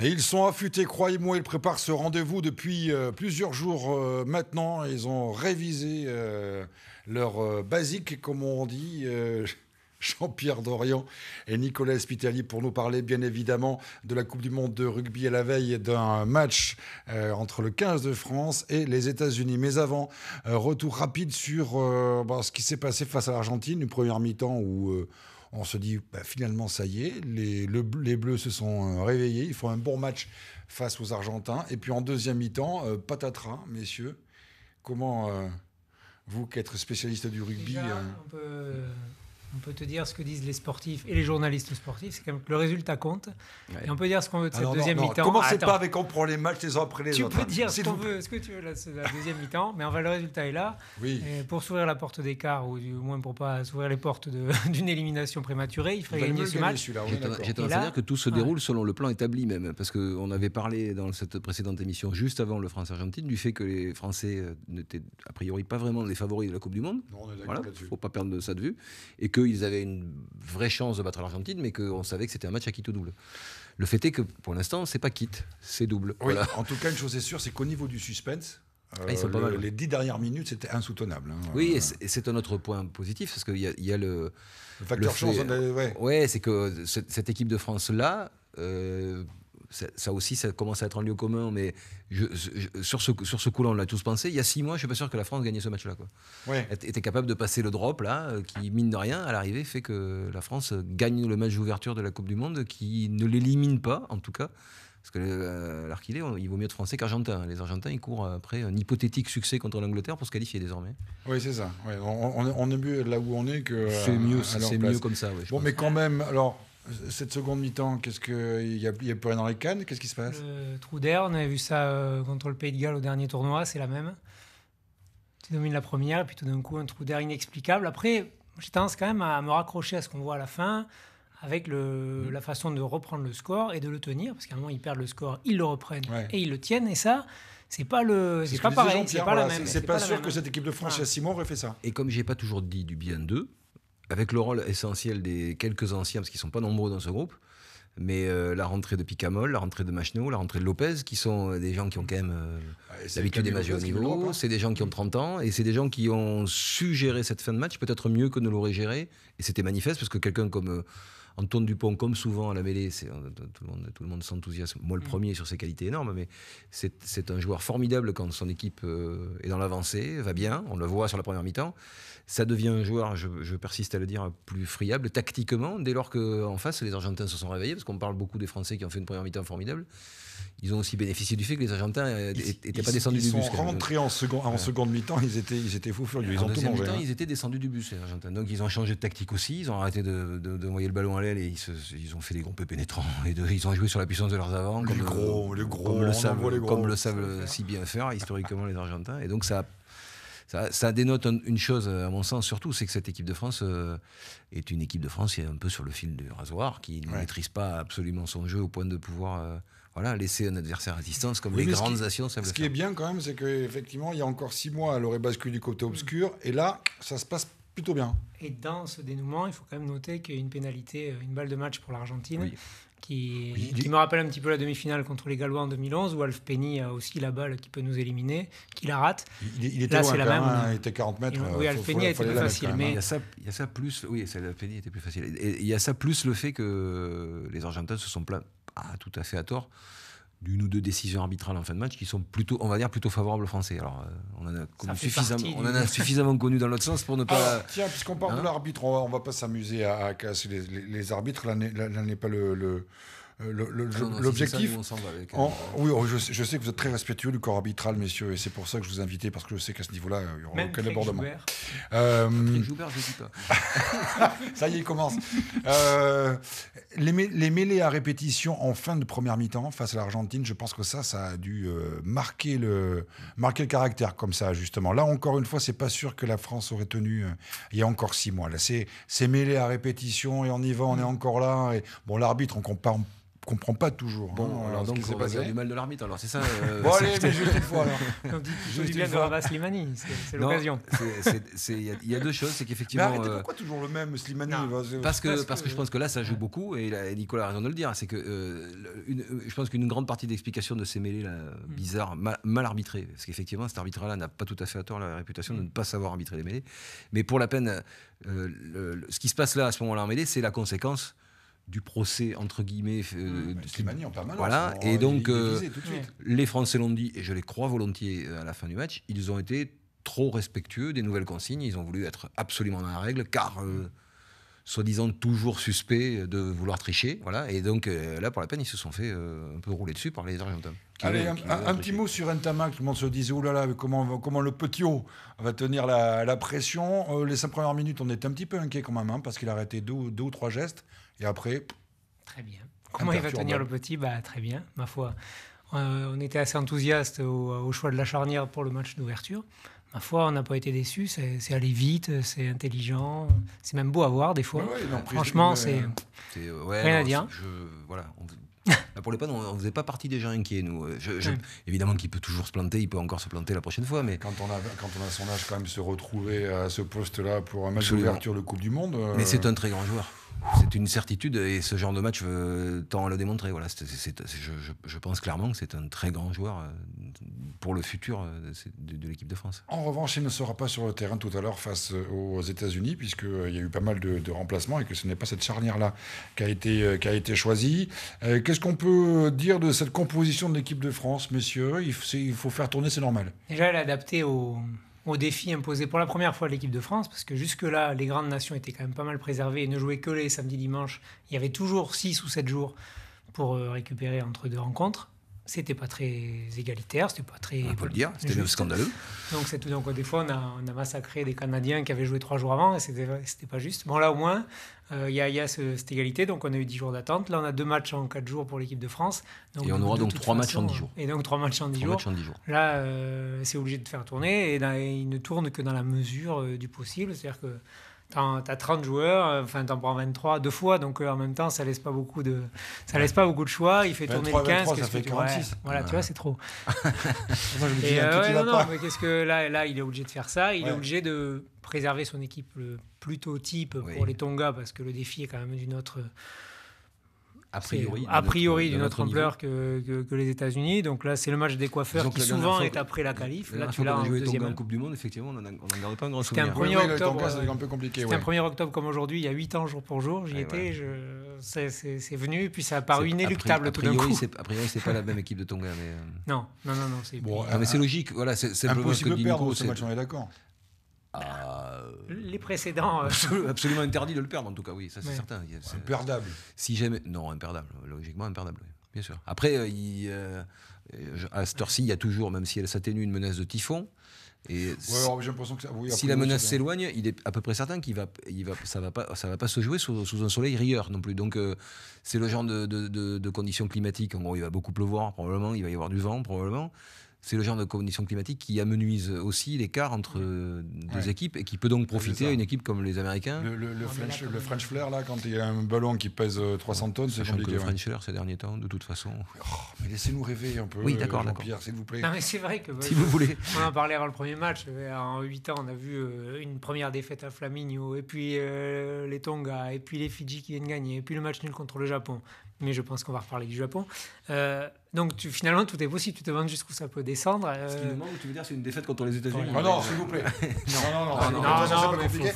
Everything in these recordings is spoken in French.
ils sont affûtés, croyez-moi, ils préparent ce rendez-vous depuis euh, plusieurs jours euh, maintenant. Ils ont révisé euh, leur basique, comme on dit. Jean-Pierre Dorian et Nicolas Spitali, pour nous parler bien évidemment de la Coupe du Monde de rugby à la veille d'un match entre le 15 de France et les États-Unis. Mais avant, retour rapide sur bah, ce qui s'est passé face à l'Argentine, une première mi-temps où on se dit bah, finalement ça y est, les, les, Bleus se sont euh, réveillés, ils font un bon match face aux Argentins. Et puis en deuxième mi-temps, euh, patatras, messieurs, comment euh, vous qu'être êtes spécialiste du rugby on peut te dire ce que disent les sportifs et les journalistes sportifs, c'est quand que le résultat compte. Et on peut dire ce qu'on veut de cette deuxième mi-temps. Commencez pas avec on prend les matchs les uns après les autres. Tu peux hein, dire ce que tu veux de la deuxième mi-temps, mais le résultat est là. pour s'ouvrir la porte d'écart ou du moins pour pas s'ouvrir les portes d'une élimination prématurée, il faudrait gagner ce match. J'ai tendance à dire que tout se déroule selon le plan établi même, parce qu'on avait parlé dans cette précédente émission juste avant le France-Argentine du fait que les Français euh, n'étaient a priori pas vraiment les favoris de la Coupe du Monde. Non, on est faut pas perdre ça de vue et qu'ils avaient une vraie chance de battre l'Argentine, mais qu'on savait que c'était un match à quitte ou double. Le fait est que pour l'instant, c'est pas quitte, c'est double. En tout cas, une chose est sûre, c'est qu'au niveau du suspense, ah, euh, Les dix dernières minutes, c'était insoutenable. Hein. Oui, et c'est un autre point positif, parce qu'il y, a le. facteur le oui. chance, hein, ouais. c'est que cette, équipe de France-là. Euh, ça, aussi, ça commence à être un lieu commun, mais sur ce, sur ce coup-là, on l'a tous pensé. Il y a six mois, je suis pas sûr que la France gagnait ce match-là. Ouais. Elle était capable de passer le drop, là, euh, qui, mine de rien, à l'arrivée, fait que la France gagne le match d'ouverture de la Coupe du Monde, qui ne l'élimine pas, en tout cas. Parce que euh, qu'il il vaut mieux être français qu'argentin. Les Argentins, ils courent après un hypothétique succès contre l'Angleterre pour se qualifier désormais. Oui, c'est ça. on, est mieux là où on est que. C'est mieux, euh, c'est mieux comme ça. Ouais, bon, mais quand même, alors cette seconde mi-temps, qu'est-ce que il y a, plus rien dans les cannes Qu'est-ce qui se passe le Trou d'air, on avait vu ça euh, contre le Pays de Galles au dernier tournoi, c'est la même. Tu domines la première, puis tout d'un coup un trou d'air inexplicable. Après, j'ai tendance quand même à me raccrocher à ce qu'on voit à la fin, avec mm. la façon de reprendre le score et de le tenir, parce qu'à un moment ils perdent le score, ils le reprennent et ils le tiennent, et ça c'est pas le c'est pas pareil c'est pas la même c'est pas, pas, sûr que hein. cette équipe de France il y a six aurait fait ça et comme j'ai pas toujours dit du bien d'eux avec le rôle essentiel des quelques anciens, parce qu'ils sont pas nombreux dans ce groupe, mais euh, la rentrée de Picamol, la rentrée de Machneau, la rentrée de Lopez, qui sont euh, des gens qui ont quand même euh, ah, l'habitude des matchs au niveau, hein. c'est des gens qui ont 30 ans, et c'est des gens qui ont su gérer cette fin de match peut-être mieux que nous l'aurait géré, et c'était manifeste, parce que quelqu'un comme... Antoine Dupont, comme souvent à la mêlée, c'est, euh, tout le monde, tout le monde s'enthousiasme. Moi, le mm. premier sur ses qualités énormes, mais c'est, un joueur formidable quand son équipe euh, est dans l'avancée, va bien. On le voit sur la première mi-temps. Ça devient un joueur, je, persiste à le dire, plus friable tactiquement dès lors qu'en face, les Argentins se sont réveillés, parce qu'on parle beaucoup des Français qui ont fait une première mi-temps formidable ils ont aussi bénéficié du fait que les Argentins n'étaient euh, pas descendus du bus. Ils sont rentrés en, second, en seconde mi-temps, ils étaient, ils étaient fous furieux. Ils ont tout mangé. Hein. ils étaient descendus du bus, les Argentins. Donc ils ont changé de tactique aussi, ils ont arrêté de, de, le ballon à l'air et ils, ont fait des groupes pénétrants et ils ont joué sur la puissance de leurs avant, Comme, le, le savent, comme le si bien faire historiquement les Argentins. Et donc ça, ça, dénote une chose à mon sens surtout, c'est que cette équipe de France euh, est une équipe de France qui est un peu sur le fil du rasoir, qui ne maîtrise pas absolument son jeu au point de pouvoir. Euh, voilà, laisser un adversaire à distance comme les grandes nations savent Ce qui est bien quand même, c'est qu'effectivement, il y a encore six mois, elle aurait basculé du côté obscur. Et là, ça se passe plutôt bien. Et dans ce dénouement, il faut quand même noter qu'il y a une pénalité, euh, une balle de match pour l'Argentine, qui, me rappelle un petit peu la demi-finale contre les Gallois en 2011, où Alf Penny a aussi la balle qui peut nous éliminer, qui la rate. Il, était Là, c'est la même. Hein, il était 40 mètres. Euh, oui, Alf a été plus facile. Il, y a ça, plus. Oui, était plus facile. il y a ça plus le fait que les Argentins se sont plaints, ah, tout à fait à tort, d'une ou deux décisions arbitrales en fin de match qui sont plutôt, on va dire, plutôt favorables aux Français. Alors, euh, on en a, suffisamment, connu dans l'autre sens pour ne pas. Ah, tiens, puisqu'on parle de hein l'arbitre, on, ne va pas s'amuser à, casser les, arbitres. Là n'est pas le... Ah l'objectif. oui, je sais, que vous êtes très respectueux du corps arbitral, messieurs, et c'est pour ça que je vous invite, parce que je sais qu'à ce niveau-là, il n'y aura aucun débordement. Euh, ça y est, il commence. euh, les, mêlées à répétition en fin de première mi-temps face à l'Argentine, je pense que ça, ça a dû euh, marquer, le, marquer le caractère comme ça, justement. Là, encore une fois, c'est pas sûr que la France aurait tenu euh, il y a encore six mois. Là, c'est mêlé à répétition et on y va, on est encore là. Et, bon, l'arbitre, on compare comprend pas toujours. Bon, hein, alors, donc, c'est du mal de l'arbitre, alors c'est ça. Euh, bon, allez, mais juste une fois alors. je dis bien de Slimani, c'est l'occasion. Il y, a deux choses, c'est qu'effectivement. Mais arrêtez, euh, pourquoi toujours le même Slimani parce, que, parce, que, je pense que là, ça joue beaucoup, et, Nicolas a raison de le dire, c'est que euh, je pense qu'une grande partie d'explication de ces mêlées là, mm. bizarres, mal, arbitrées, parce qu'effectivement, cet arbitre-là n'a pas tout à fait à tort la réputation de mm. ne pas savoir arbitrer les mêlées, mais pour la peine, ce qui se passe là à ce moment-là en mêlée, c'est la conséquence du procès entre guillemets. Euh, mmh, de bah, Slimani en Voilà, et donc euh, les Français l'ont dit, et je les crois volontiers euh, à la fin du match, ils ont été trop respectueux des nouvelles consignes, ils ont voulu être absolument dans la règle, car soi-disant toujours suspect de vouloir tricher, voilà, et donc là pour la peine ils se sont fait un peu rouler dessus par les Argentins. Allez, un, petit mot sur Ntamak. Tout le monde se disait, oh là là, comment, comment le petit haut va tenir la, pression. les cinq premières minutes, on était un petit peu inquiet quand même, hein, parce qu'il a arrêté deux, ou trois gestes. Et après. Très bien. Comment il va tenir le petit bah, Très bien, ma foi. Euh, on était assez enthousiaste au, choix de la charnière pour le match d'ouverture. Ma foi, on n'a pas été déçus. C'est allé vite, c'est intelligent, c'est même beau à voir des fois. Franchement, c'est rien à dire. pour les on ne faisait pas partie des gens inquiets, nous. Euh, évidemment qu'il peut toujours se planter, il peut encore se planter la prochaine fois. Mais quand on a, quand on a son âge, quand même, se retrouver à ce poste-là pour un match d'ouverture de Coupe du Monde. Euh, mais c'est un très grand joueur c'est une certitude et ce genre de match euh, tant à le démontrer. Voilà, je, pense clairement que c'est un très grand joueur euh, pour le futur euh, de, l'équipe de France. En revanche, il ne sera pas sur le terrain tout à l'heure face aux États-Unis, puisqu'il y a eu pas mal de, remplacements et que ce n'est pas cette charnière-là qui, a été, qui a été choisie. Qu'est-ce qu'on peut dire de cette composition de l'équipe de France, messieurs il, il faut faire tourner, c'est normal. Déjà, l'adapter aux au défi imposé pour la première fois à l'équipe de France, parce que jusque-là, les grandes nations étaient quand même pas mal préservées et ne jouaient que les samedis, dimanches. Il y avait toujours 6 ou 7 jours pour euh, récupérer entre deux rencontres c'était pas très égalitaire, c'était pas très. On peut le dire, c'était même scandaleux. Donc, donc, des fois, on a, massacré des Canadiens qui avaient joué trois jours avant et c'était, pas juste. Bon, là, au moins, euh, il y a, y a cette égalité, donc on a eu dix jours d'attente. Là, on a deux matchs en quatre jours pour l'équipe de France. et on aura donc trois matchs en dix jours. Et donc trois matchs en dix jours. Là, euh, c'est obligé de faire tourner et, là, il ne tourne que dans la mesure euh, du possible. C'est-à-dire que t'as 30 joueurs, euh, enfin t'en prends 23 deux fois, donc euh, en même temps ça laisse pas beaucoup de ça laisse pas beaucoup de choix. Il fait tourner le 15, 23, ça fait 46. voilà, tu vois, c'est trop. Moi je me dis, hein, euh, non, mais qu'est-ce que là, là, il est obligé de faire ça. Il est obligé de préserver son équipe plutôt type pour les Tonga parce que le défi est quand même d'une autre a priori, a priori d'une autre, ampleur que, que, les États-Unis. Donc là, c'est le match des coiffeurs qui souvent est après la qualif. là, tu l'as en deuxième. en Coupe du Monde, effectivement, on n'en garde pas un grand souvenir. c'est un 1er octobre, euh, un peu compliqué, un octobre comme aujourd'hui, il y a 8 ans jour pour jour, j'y étais, ouais. c'est venu, puis ça a paru inéluctable a priori, tout d'un coup. A priori, c'est pas la même équipe de Tonga, mais euh. non, non, non, non c'est bon, mais c'est logique. Voilà, c'est impossible de perdre ce match, on est d'accord. Euh, Les précédents. Euh. absolument interdit de le perdre, en tout cas, oui, ça c'est certain. imperdable. Si jamais. Non, imperdable, logiquement imperdable, bien sûr. Après, euh, il, à cette heure-ci, il y a toujours, même si elle s'atténue, une menace de typhon. Et si, que si la menace s'éloigne, il est à peu près certain qu'il va, il va, ça va pas, ça va pas se jouer sous, un soleil rieur non plus. Donc c'est le genre de, conditions climatiques. En il va beaucoup pleuvoir probablement, il va y avoir du vent probablement c'est le genre de conditions climatiques qui amenuise aussi l'écart entre euh, deux équipes et qui peut donc profiter à une équipe comme les Américains. Le, le, French, Flair, là, quand il y a un ballon qui pèse 300 euh, tonnes, c'est compliqué. Que le French Flair, ces derniers temps, de toute façon. Oh, mais laissez-nous rêver un peu. Oui, d'accord, euh, Pierre, s'il vous plaît. Non, mais c'est vrai que. si vous voulez. On en parlait avant le premier match. En 8 ans, on a vu une première défaite à Flaminio, et puis les Tonga, et puis les Fidji qui viennent gagner, et puis le match nul contre le Japon. Mais je pense qu'on va reparler du Japon. Euh, donc finalement, tout est possible. Tu te demandes jusqu'où ça peut descendre. Euh. Ce qui nous tu veux dire, c'est une défaite contre les États-Unis. Ah non non, s'il vous plaît. non, non, non. non,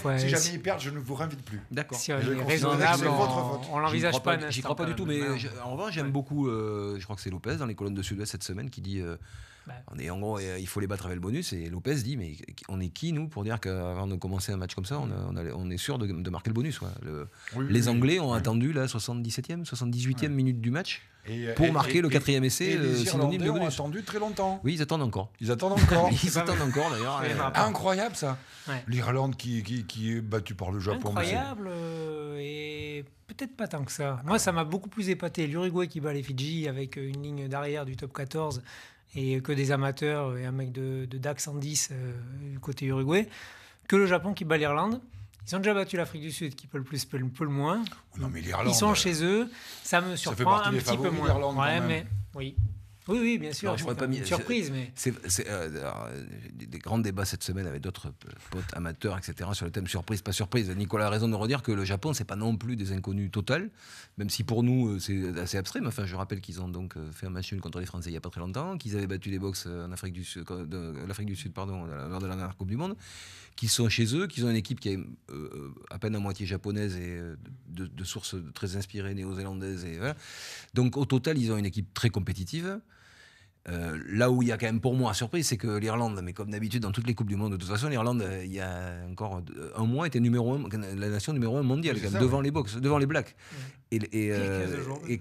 non, si jamais ils perdent, je ne vous réinvite plus. D'accord. Si on vote raisonnable, on l'envisage pas. J'y crois pas du tout, mais en revanche, j'aime beaucoup. Euh, je crois que c'est Lopez dans les colonnes de Sud-Ouest cette semaine qui dit. Euh, bah. On est en gros, il faut les battre avec le bonus. Et Lopez dit, mais on est qui nous pour dire qu'avant de commencer un match comme ça, on, est sûr de, marquer le bonus. les Anglais ont attendu la 77e, 78e minute du match pour marquer le quatrième connaissez le euh, synonyme de ont attendu très longtemps. Oui, ils attendent encore. Ils attendent encore. ils attendent encore d'ailleurs. Euh, ah, incroyable ça. L'Irlande qui, qui, qui, est battue par le Japon. Incroyable euh, et peut-être pas tant que ça. Moi, ça m'a beaucoup plus épaté. L'Uruguay qui bat les Fidji avec une ligne d'arrière du top 14 et que des amateurs et un mec de, dax 110 du côté Uruguay que le Japon qui bat l'Irlande. Ils ont déjà battu l'Afrique du Sud, qui peut le plus, peut le, moins. Oh non, mais Ils sont chez eux. Ça me surprend un petit peu moins. quand mais oui. Oui, oui, bien sûr. je pas surprise, mais. C'est, euh, des grands débats cette semaine avec d'autres potes amateurs, etc., sur le thème surprise, pas surprise. Nicolas a raison de redire que le Japon, c'est pas non plus des inconnus totales, même si pour nous, euh, c'est assez abstrait. Mais enfin, je rappelle qu'ils ont donc euh, fait un match contre les Français il n'y a pas très longtemps, qu'ils avaient battu les box en Afrique du Sud, l'Afrique du Sud, pardon, lors de la dernière Coupe du Monde, qu'ils sont chez eux, qu'ils ont une équipe qui est à peine à moitié japonaise et de, de sources très inspirées néo-zélandaises. Et Donc, au total, ils ont une équipe très compétitive. Euh, là où il y a quand même pour moi surprise, c'est que l'Irlande, mais comme d'habitude dans toutes les Coupes du Monde, de toute façon, l'Irlande, euh, il y a encore euh, un mois, était numéro la nation numéro un mondiale, devant les box, devant les Blacks. Et,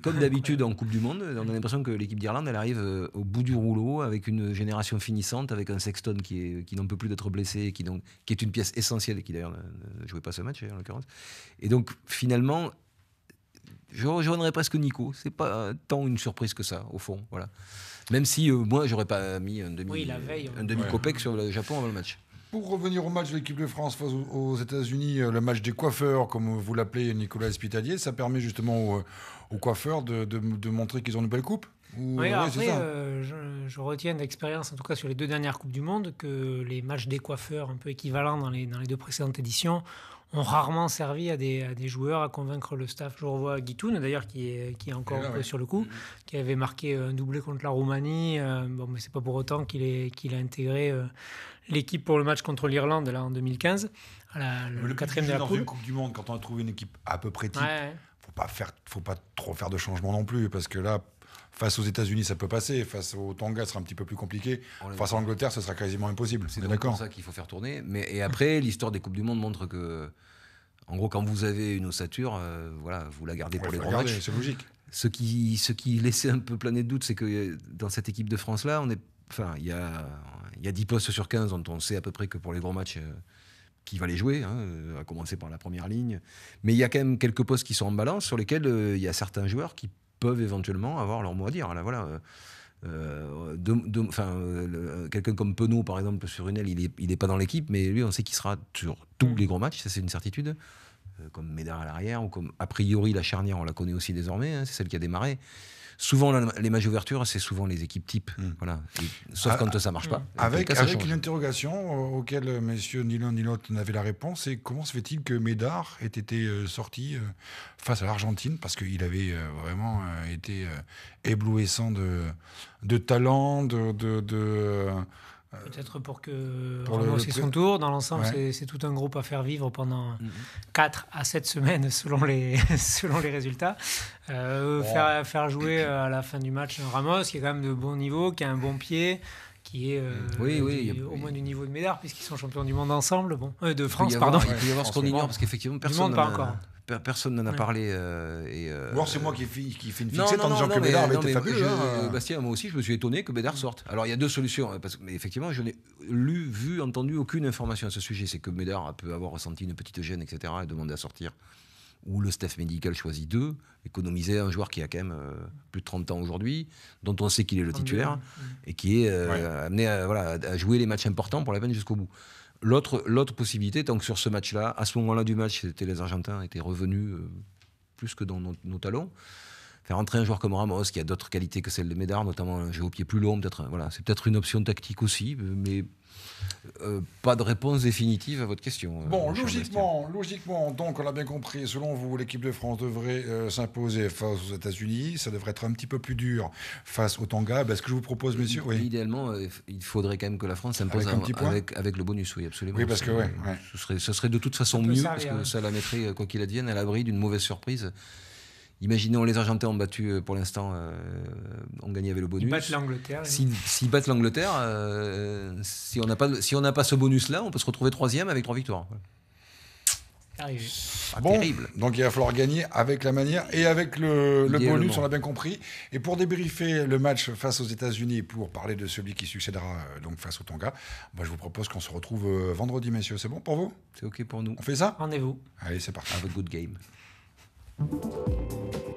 comme d'habitude en Coupe du Monde, on a l'impression que l'équipe d'Irlande, elle arrive au bout du rouleau, avec une génération finissante, avec un Sexton qui, n'en peut plus d'être blessé, qui, qui est une pièce essentielle, et qui d'ailleurs ne jouait pas ce match, hein, en Et donc, finalement, je rejoindrais presque Nico. C'est pas tant une surprise que ça, au fond. Voilà. Même si moi, euh, moi, j'aurais pas mis un demi, hein. copec sur le Japon avant le match. Pour revenir au match de l'équipe de France aux États-Unis, euh, le match des coiffeurs, comme vous l'appelez Nicolas Espitalier, ça permet justement aux, euh, coiffeurs de, montrer qu'ils ont une belle coupe oui, je, retiens d'expérience, en tout cas sur les deux dernières Coupes du Monde, que les matchs des coiffeurs, un peu équivalents les, dans les deux précédentes éditions, ont rarement servi à des, joueurs à convaincre le staff. Je revois Guitoun, d'ailleurs, qui est, qui est encore sur le coup, mm-hmm. qui avait marqué un doublé contre la Roumanie. Euh, bon, mais c'est pas pour autant qu'il a intégré euh, l'équipe pour le match contre l'Irlande là en 2015, le, quatrième de la coupe du Monde, quand on a trouvé une équipe à peu près type, il ne faut pas faire, faut pas trop faire de changement non plus, parce que là, Face aux États-Unis, ça peut passer. Face au Tonga, ce sera un petit peu plus compliqué. Face à l'Angleterre, ce sera quasiment impossible. C'est d'accord. pour ça qu'il faut faire tourner. Mais, et après, l'histoire des Coupes du Monde montre que, en gros, quand vous avez une ossature, euh, voilà, vous la gardez pour les grands matchs. C'est logique. Ce qui, ce qui laissait un peu planer de doute, c'est que euh, dans cette équipe de France-là, on est, enfin, il y a, y 10 postes sur 15 dont on sait à peu près que pour les grands matchs. Euh, qui va les jouer, hein, à commencer par la première ligne. Mais il y a quand même quelques postes qui sont en balance sur lesquels il y a certains joueurs qui peuvent éventuellement avoir leur mot à dire. voilà. Euh, euh, euh, quelqu'un comme Penaud, par exemple, sur une aile, il n'est pas dans l'équipe, mais lui, on sait qu'il sera sur tous mm. les gros matchs, ça c'est une certitude. comme Médard à l'arrière, ou comme a priori la charnière, on la connaît aussi désormais, hein, c'est celle qui a démarré souvent les matchs ouvertures, c'est souvent les équipes types. Hmm. Voilà. sauf ah, quand ça marche pas. Ah, avec, une interrogation euh, auquel euh, messieurs ni l'un ni l'autre n'avait la réponse, c'est comment se fait-il que Médard ait été euh, sorti face à l'Argentine parce qu'il avait vraiment été éblouissant de, talent, de, de euh, Peut-être pour que Ramos ait c'est son tour. Dans l'ensemble, c'est tout un groupe à faire vivre pendant 4 mhm. à 7 semaines selon les, selon les résultats. Euh, faire, faire jouer euh, à la fin du match Ramos, qui est quand même de bon niveau, qui a un bon pied, qui est au moins du niveau de Médard, puisqu'ils sont champions du monde ensemble, bon, de France, pardon. Il peut y avoir ce qu'on ignore, parce qu'effectivement, personne. ne pas encore. Personne n'en a parlé. Euh, et, euh, c'est moi qui, qui fais une fixette en disant que Bédard avait été fabuleux. Bastien, moi aussi, je me suis étonné que Bédard sorte. Alors, il y a deux solutions. Hein, parce que, effectivement, je n'ai lu, vu, entendu aucune information à ce sujet. C'est que Bédard peut avoir ressenti une petite gêne, etc., et demander à sortir. Ou le staff médical choisit deux, économiser un joueur qui a quand même euh, plus de 30 ans aujourd'hui, dont on sait qu'il est le titulaire, et qui est amené à, voilà, à jouer les matchs importants pour la peine jusqu'au bout. L'autre, l'autre possibilité, tant que sur ce match-là, à ce moment-là du match, c'était les Argentins étaient revenus euh, plus que dans nos, talons. Faire entrer un joueur comme Ramos, qui a d'autres qualités que celle de Médard, notamment un jeu au pied plus long, peut Voilà, c'est peut-être une option tactique aussi, mais euh, pas de réponse définitive à votre question. Euh, bon, logiquement, logiquement, donc on l'a bien compris, selon vous, l'équipe de France devrait euh, s'imposer face aux États-Unis, ça devrait être un petit peu plus dur face au Tonga. est ben, ce que je vous propose, monsieur ?— Idéalement, il faudrait quand même que la France s'impose avec, avec, avec, le bonus, oui, absolument. Oui, parce que ouais, Ce, serait, ce serait de toute façon mieux, parce que hein. ça la mettrait, quoi qu'il advienne, à l'abri d'une mauvaise surprise. Imaginons, les Argentins ont battu euh, pour l'instant, on euh, ont gagné avec le bonus. Ils battent l'Angleterre. S'ils si, battent l'Angleterre, euh, si on n'a pas, si pas, ce bonus-là, on peut se retrouver troisième avec trois victoires. C'est ah, terrible. donc il va falloir gagner avec la manière et avec le, bonus, on l'a bien compris. Et pour débriefer le match face aux États-Unis, pour parler de celui qui succédera donc face au Tonga, bah, je vous propose qu'on se retrouve vendredi, messieurs. C'est bon pour vous C'est OK pour nous. On fait ça Rendez-vous. Allez, c'est parti. Have a good game. フフフ。